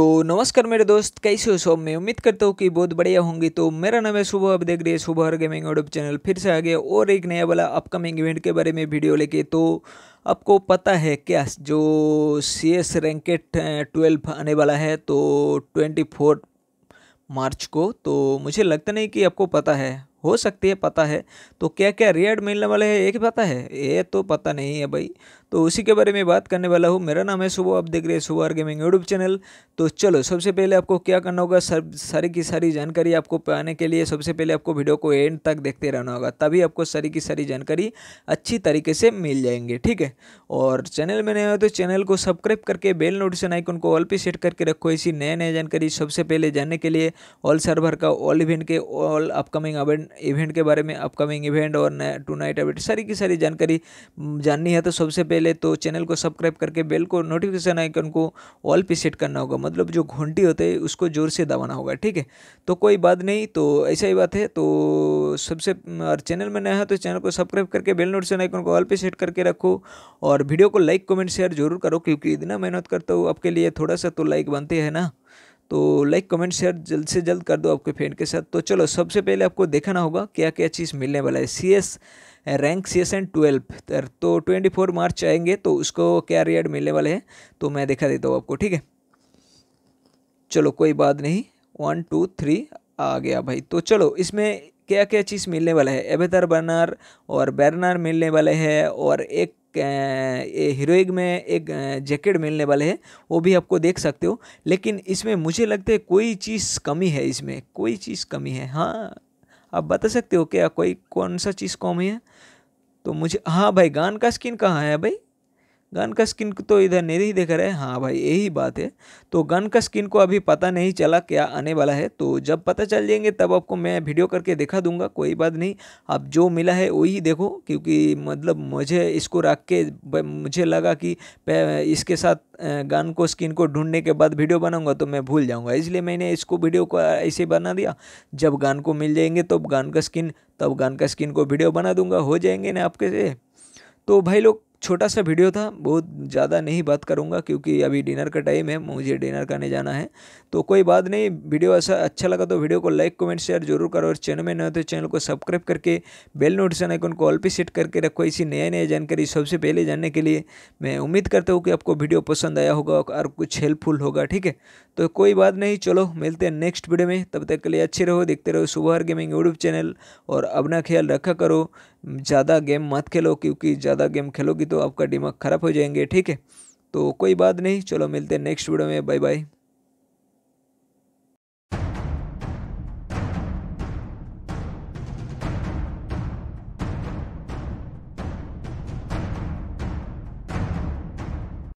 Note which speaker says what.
Speaker 1: तो नमस्कार मेरे दोस्त कैसे हो सब मैं उम्मीद करता हूँ कि बहुत बढ़िया होंगी तो मेरा नाम है सुबह अब देख रहे हैं सुबह हर गेमिंग यूट्यूब चैनल फिर से आ गया और एक नया वाला अपकमिंग इवेंट के बारे में वीडियो लेके तो आपको पता है क्या जो सी एस रैंकेट ट्वेल्व आने वाला है तो ट्वेंटी मार्च को तो मुझे लगता नहीं कि आपको पता है हो सकती है पता है तो क्या क्या रेड मिलने वाले हैं एक पता है ये तो पता नहीं है भाई तो उसी के बारे में बात करने वाला हूँ मेरा नाम है सुबह आप देख रहे हैं सुबह गेमिंग यूट्यूब चैनल तो चलो सबसे पहले आपको क्या करना होगा सब सारी की सारी जानकारी आपको पाने के लिए सबसे पहले आपको वीडियो को एंड तक देखते रहना होगा तभी आपको सारी की सारी जानकारी अच्छी तरीके से मिल जाएंगे ठीक है और चैनल में नए हो तो चैनल को सब्सक्राइब करके बेल नोटिफिकेशन आइकन को ऑल पी सेट करके रखो ऐसी नए नए जानकारी सबसे पहले जानने के लिए ऑल सर्वर का ऑल इवेंट के ऑल अपकमिंग अवेंट इवेंट के बारे में अपकमिंग इवेंट और टू नाइट अपडेट सारी की सारी जानकारी जाननी है तो सबसे पहले तो चैनल को सब्सक्राइब करके बेल को नोटिफिकेशन आइकन को ऑल पे सेट करना होगा मतलब जो घंटी होते हैं उसको ज़ोर से दबाना होगा ठीक है तो कोई बात नहीं तो ऐसा ही बात है तो सबसे और चैनल में नया है तो चैनल को सब्सक्राइब करके बेल नोटिफिकेशन आइकन को ऑल पे सेट करके रखो और वीडियो को लाइक कमेंट शेयर जरूर करो क्योंकि इतना मेहनत करता हूँ आपके लिए थोड़ा सा तो लाइक बनते हैं ना तो लाइक कमेंट शेयर जल्द से जल्द कर दो आपके फ्रेंड के साथ तो चलो सबसे पहले आपको देखना होगा क्या क्या चीज़ मिलने वाला है C S rank C S N twelve तो ट्वेंटी फोर मार्च आएंगे तो उसको क्या रेड मिलने वाले हैं तो मैं दिखा देता हूँ आपको ठीक है चलो कोई बात नहीं वन टू थ्री आ गया भाई तो चलो इसमें क्या क्या चीज़ मिलने वाला है एवेदर बर्नर और बैरनर मिलने वाले हैं और एक हीरोइक में एक जैकेट मिलने वाले हैं वो भी आपको देख सकते हो लेकिन इसमें मुझे लगता है कोई चीज़ कमी है इसमें कोई चीज़ कमी है हाँ आप बता सकते हो क्या कोई कौन सा चीज़ कमी है तो मुझे हाँ भाई गान का स्किन कहाँ है भाई गन का स्किन तो इधर नहीं देख रहे हैं हाँ भाई यही बात है तो गन का स्किन को अभी पता नहीं चला क्या आने वाला है तो जब पता चल जाएंगे तब आपको मैं वीडियो करके दिखा दूंगा कोई बात नहीं अब जो मिला है वही देखो क्योंकि मतलब मुझे इसको रख के मुझे लगा कि इसके साथ गन को स्किन को ढूंढने के बाद वीडियो बनाऊंगा तो मैं भूल जाऊंगा इसलिए मैंने इसको वीडियो को ऐसे बना दिया जब गन को मिल जाएंगे तब तो गन का स्किन तब गन का स्किन को वीडियो बना दूंगा हो जाएंगे ना आपके से तो भाई लोग छोटा सा वीडियो था बहुत ज़्यादा नहीं बात करूँगा क्योंकि अभी डिनर का टाइम है मुझे डिनर करने जाना है तो कोई बात नहीं वीडियो ऐसा अच्छा लगा तो वीडियो को लाइक कमेंट शेयर जरूर करो और चैनल में न तो चैनल को सब्सक्राइब करके बेल नोटिफिकेशन आइकन को ऑल पे सेट करके रखो इसी नए नए जानकारी सबसे पहले जानने के लिए मैं उम्मीद करता हूँ कि आपको वीडियो पसंद आया होगा और कुछ हेल्पफुल होगा ठीक है तो कोई बात नहीं चलो मिलते हैं नेक्स्ट वीडियो में तब तक के लिए अच्छे रहो देखते रहो सुबह गेमिंग यूट्यूब चैनल और अपना ख्याल रखा करो ज़्यादा गेम मत खेलो क्योंकि ज़्यादा गेम खेलोगी तो आपका दिमाग ख़राब हो जाएंगे ठीक है तो कोई बात नहीं चलो मिलते हैं नेक्स्ट वीडियो में बाय बाय